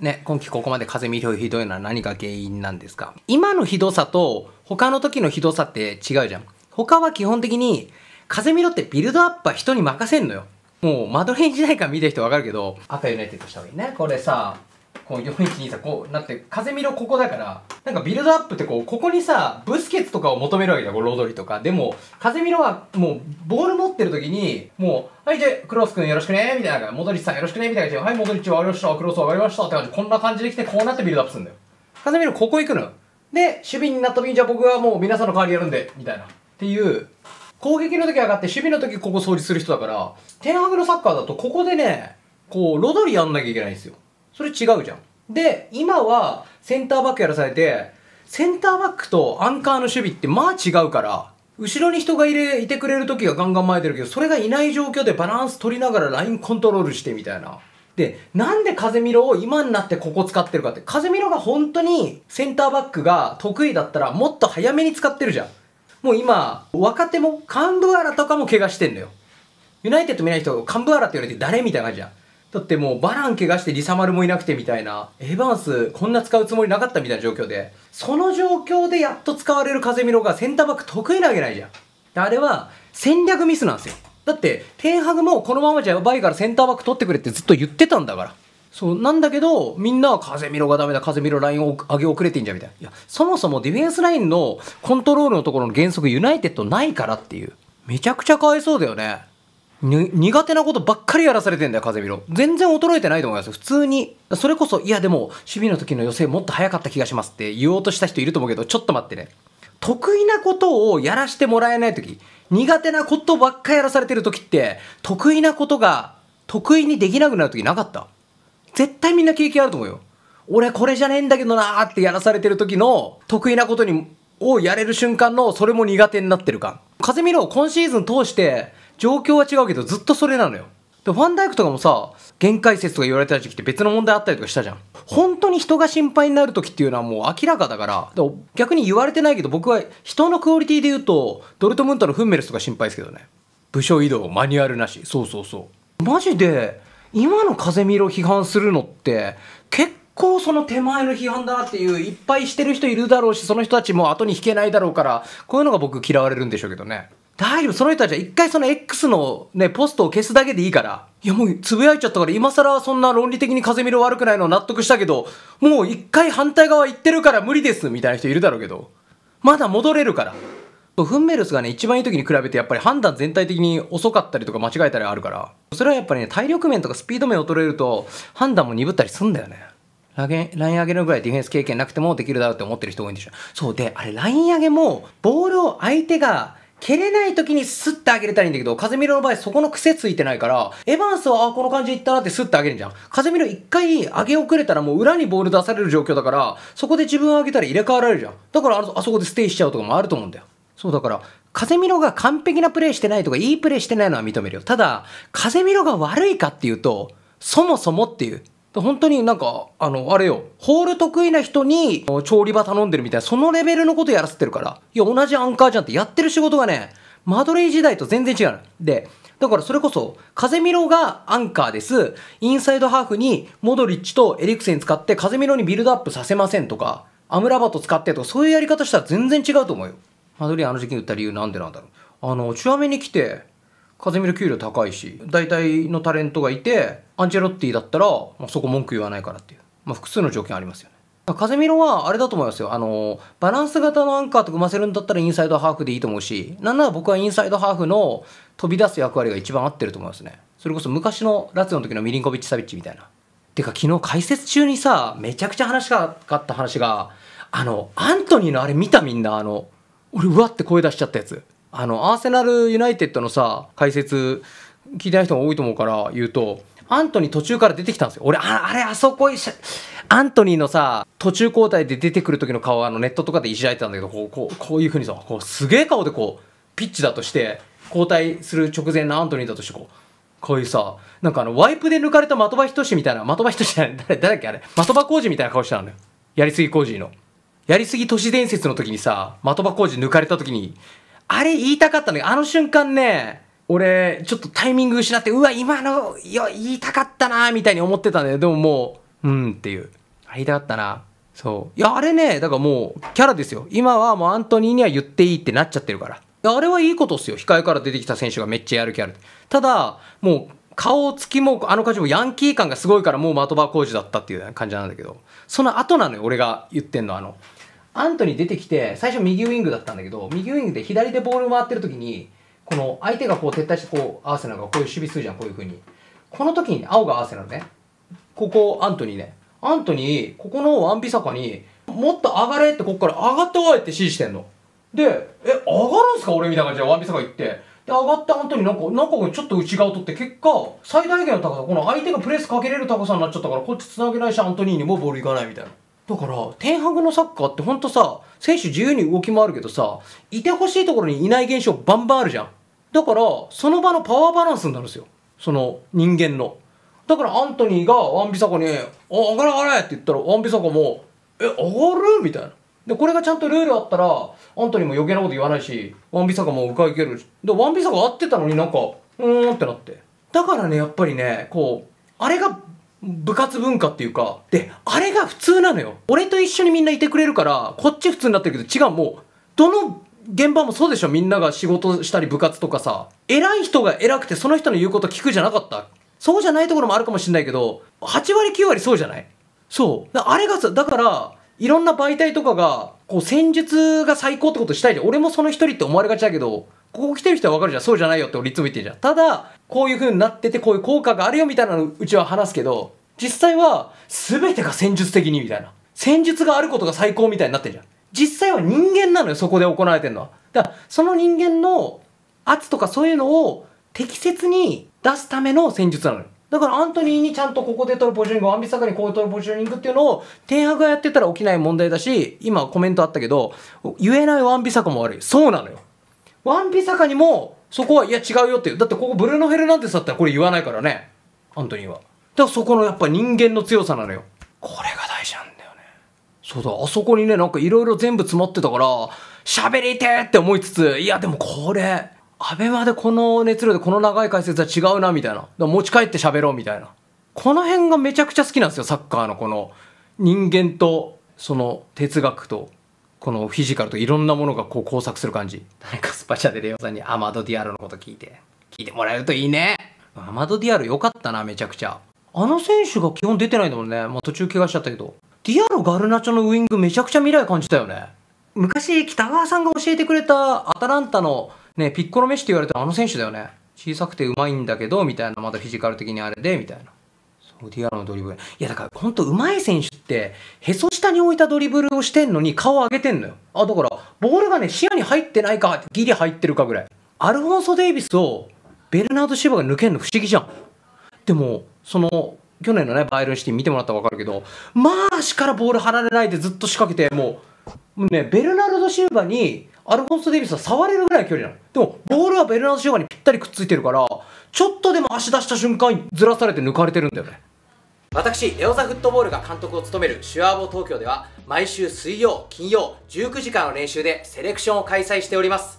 ね、今季ここまで風見表ひどいのは何が原因なんですか今のひどさと他の時のひどさって違うじゃん。他は基本的に風見ろってビルドアップは人に任せんのよ。もうマドレーン時代から見てる人わかるけど、赤ユナイテッドした方がいいね。これさ、こう4、1、2、3、こうなって、風見ろここだから、なんかビルドアップってこう、ここにさ、ブスケツとかを求めるわけだよ、ロドリとか。でも、風見ロはもう、ボール持ってる時に、もう、はい、じゃあ、クロス君よろしくねみたいな、モドリッチさんよろしくねみたいな感じで、はい、モドリッチ終わりました、クロス終わりましたって感じで、こんな感じで来て、こうなってビルドアップするんだよ。風見ロここ行くので、守備になった時に、じゃあ僕はもう皆さんの代わりやるんで、みたいな。っていう、攻撃の時上がって、守備の時ここ掃除する人だから、テンハグのサッカーだと、ここでね、こう、ロドリやんなきゃいけないんですよ。それ違うじゃん。で、今は、センターバックやらされて、センターバックとアンカーの守備ってまあ違うから、後ろに人がいれいてくれる時がガンガン前出るけど、それがいない状況でバランス取りながらラインコントロールしてみたいな。で、なんで風見ろを今になってここ使ってるかって、風見ろが本当にセンターバックが得意だったらもっと早めに使ってるじゃん。もう今、若手もカンブアラとかも怪我してんのよ。ユナイテッド見ない人、カンブアラって言われて誰みたいな感じじゃん。だってもうバラン怪我してリサマルもいなくてみたいな、エヴァンスこんな使うつもりなかったみたいな状況で、その状況でやっと使われるカゼミロがセンターバック得意なわけないじゃん。あれは戦略ミスなんですよ。だって、テンハグもこのままじゃやばいからセンターバック取ってくれってずっと言ってたんだから。そう、なんだけど、みんなは風見ろがダメだ、風見ろラインを上げ遅れてんじゃんみたいな。いや、そもそもディフェンスラインのコントロールのところの原則ユナイテッドないからっていう。めちゃくちゃかわいそうだよね。苦手なことばっかりやらされてんだよ、風見ろ。全然衰えてないと思います普通に。それこそ、いやでも、守備の時の予選もっと早かった気がしますって言おうとした人いると思うけど、ちょっと待ってね。得意なことをやらしてもらえない時、苦手なことばっかやらされてる時って、得意なことが得意にできなくなる時なかった絶対みんな経験あると思うよ。俺これじゃねえんだけどなーってやらされてる時の、得意なことに、をやれる瞬間の、それも苦手になってる感。風見ろ、今シーズン通して、状況は違うけどずっとそれなのよでファンダイクとかもさ限界説とか言われてた時期って別の問題あったりとかしたじゃん本当に人が心配になる時っていうのはもう明らかだから逆に言われてないけど僕は人のクオリティで言うとドルトムントのフンメルスとか心配ですけどね部署移動マニュアルなしそうそうそうマジで今の風見色批判するのって結構その手前の批判だなっていういっぱいしてる人いるだろうしその人たちも後に引けないだろうからこういうのが僕嫌われるんでしょうけどね大丈夫、その人たちは一回その X のね、ポストを消すだけでいいから。いやもう呟いちゃったから今更そんな論理的に風見の悪くないの納得したけど、もう一回反対側行ってるから無理ですみたいな人いるだろうけど、まだ戻れるから。フンメルスがね、一番いい時に比べてやっぱり判断全体的に遅かったりとか間違えたりあるから、それはやっぱりね、体力面とかスピード面を取れると判断も鈍ったりすんだよね。ラゲライン上げるぐらいディフェンス経験なくてもできるだろうって思ってる人多いんでしょ。そうで、あれライン上げもボールを相手が蹴れない時にスッて上げれたらいいんだけど、風見ろの場合そこの癖ついてないから、エバンスは、あ、この感じいったなってスッて上げるじゃん。風見ろ一回上げ遅れたらもう裏にボール出される状況だから、そこで自分上げたら入れ替わられるじゃん。だからあそこでステイしちゃうとかもあると思うんだよ。そうだから、風見ろが完璧なプレイしてないとか、いいプレイしてないのは認めるよ。ただ、風見ろが悪いかっていうと、そもそもっていう、本当になんか、あの、あれよ、ホール得意な人に調理場頼んでるみたいな、そのレベルのことやらせてるから。いや、同じアンカーじゃんってやってる仕事がね、マドレー時代と全然違う。で、だからそれこそ、風見ろがアンカーです。インサイドハーフにモドリッチとエリクセン使って風見ろにビルドアップさせませんとか、アムラバト使ってとか、そういうやり方したら全然違うと思うよ。マドリーあの時期に打った理由なんでなんだろう。あの、チュアメに来て、風見ろ給料高いし、大体のタレントがいて、アンチェロッティだったら、まあ、そこ文句言わないからっていう、まあ、複数の条件ありますよね。カゼミロはあれだと思いますよ。あの、バランス型のアンカーと組ませるんだったらインサイドハーフでいいと思うし、なんなら僕はインサイドハーフの飛び出す役割が一番合ってると思いますね。それこそ昔のラツの時のミリンコビッチ・サビッチみたいな。てか昨日解説中にさ、めちゃくちゃ話がかった話が、あの、アントニーのあれ見たみんな、あの、俺うわって声出しちゃったやつ。あの、アーセナル・ユナイテッドのさ、解説聞いてない人が多いと思うから言うと、アントニー途中から出てきたんですよ俺ああれあそこアントニーのさ途中交代で出てくる時の顔あのネットとかでいじられてたんだけどこうこうこういうふうにさこうすげえ顔でこうピッチだとして交代する直前のアントニーだとしてこうこういうさなんかあのワイプで抜かれた的場仁志みたいな的場仁志じゃない誰誰だっけあれ的場浩二みたいな顔してたんだよやりすぎ工事のやりすぎ都市伝説の時にさ的場浩二抜かれた時にあれ言いたかったのよあの瞬間ね俺、ちょっとタイミング失って、うわ、今の、いや、言いたかったな、みたいに思ってたんだよ。でももう、うんっていう。言いたかったな。そう。いや、あれね、だからもう、キャラですよ。今はもうアントニーには言っていいってなっちゃってるから。あれはいいことっすよ。控えから出てきた選手がめっちゃやるキャラ。ただ、もう、顔つきも、あの感じもヤンキー感がすごいからもう的場浩二だったっていう感じなんだけど、その後なのよ、俺が言ってんの、あの。アントニー出てきて、最初右ウイングだったんだけど、右ウイングで左でボール回ってる時に、この相手がこう撤退してこうアーセナルがこういう守備数じゃんこういうふうにこの時に、青がアーセナルねここアントニーねアントニーここのワンビサカにもっと上がれってここから上がってこいって指示してんのでえ上がるんすか俺みたいな感じでワンビサカ行ってで、上がった当になんか、なんかちょっと内側を取って、結果、最大限の高さ、この相手がプレスかけれる高さになっちゃったから、こっち繋げないし、アントニーにもボールいかないみたいな。だから、天白のサッカーってほんとさ、選手自由に動き回るけどさ、いてほしいところにいない現象バンバンあるじゃん。だからその場のパワーバランスになるんですよその人間のだからアントニーがワンビサコに「お上がれ上がれ!」って言ったらワンビサコも「え上がる?」みたいなでこれがちゃんとルールあったらアントニーも余計なこと言わないしワンビサコもうかいけるでワンビサコ合ってたのになんかうーんってなってだからねやっぱりねこうあれが部活文化っていうかであれが普通なのよ俺と一緒にみんないてくれるからこっち普通になってるけど違うもうどの現場もそうでしょみんなが仕事したり部活とかさ偉い人が偉くてその人の言うこと聞くじゃなかったそうじゃないところもあるかもしれないけど8割9割そうじゃないそうあれがさだからいろんな媒体とかがこう戦術が最高ってことしたいじゃん俺もその一人って思われがちだけどここ来てる人はわかるじゃんそうじゃないよって俺いつも言ってるじゃんただこういう風になっててこういう効果があるよみたいなのうちは話すけど実際は全てが戦術的にみたいな戦術があることが最高みたいになってるじゃん実際は人間なのよ、そこで行われてるのは。だから、その人間の圧とかそういうのを適切に出すための戦術なのよ。だからアントニーにちゃんとここで取るポジショニング、アンビサカにこう取るポジショニングっていうのを、天白がやってたら起きない問題だし、今コメントあったけど、言えないワンビサカも悪い。そうなのよ。ワンビサカにも、そこは、いや違うよっていう。だってここブルーノ・ヘルナンデスだったらこれ言わないからね。アントニーは。だからそこのやっぱ人間の強さなのよ。これそうだ、あそこにね、なんかいろいろ全部詰まってたから、喋りてって思いつつ、いやでもこれ、アベマでこの熱量でこの長い解説は違うな、みたいな。持ち帰って喋ろう、みたいな。この辺がめちゃくちゃ好きなんですよ、サッカーのこの人間と、その哲学と、このフィジカルといろんなものがこう交錯する感じ。誰かスパチャでレオさんにアマド・ディアロのこと聞いて、聞いてもらえるといいね。アマド・ディアロ良かったな、めちゃくちゃ。あの選手が基本出てないんだもんね。まあ途中怪我しちゃったけど。ディアロ・ガルナチョのウイングめちゃくちゃ未来感じたよね。昔、北川さんが教えてくれたアタランタのね、ピッコロ飯って言われたあの選手だよね。小さくてうまいんだけど、みたいな。まだフィジカル的にあれで、みたいな。そう、ディアロのドリブル。いや、だからほんとうまい選手って、へそ下に置いたドリブルをしてんのに顔上げてんのよ。あ、だから、ボールがね、視野に入ってないか、ギリ入ってるかぐらい。アルフォンソ・デイビスをベルナード・シバが抜けんの不思議じゃん。でも、その、去年のね、バイエルンシティ見てもらったら分かるけど、まあ、足からボール離れないでずっと仕掛けて、もう、ね、ベルナルド・シーバに、アルフォンス・デイビスは触れるぐらいの距離なの。でも、ボールはベルナルド・シューバにぴったりくっついてるから、ちょっとでも足出した瞬間、ずらされて抜かれてるんだよね。私、レオザフットボールが監督を務めるシュアーボ東京では、毎週水曜、金曜、19時間の練習でセレクションを開催しております。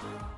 아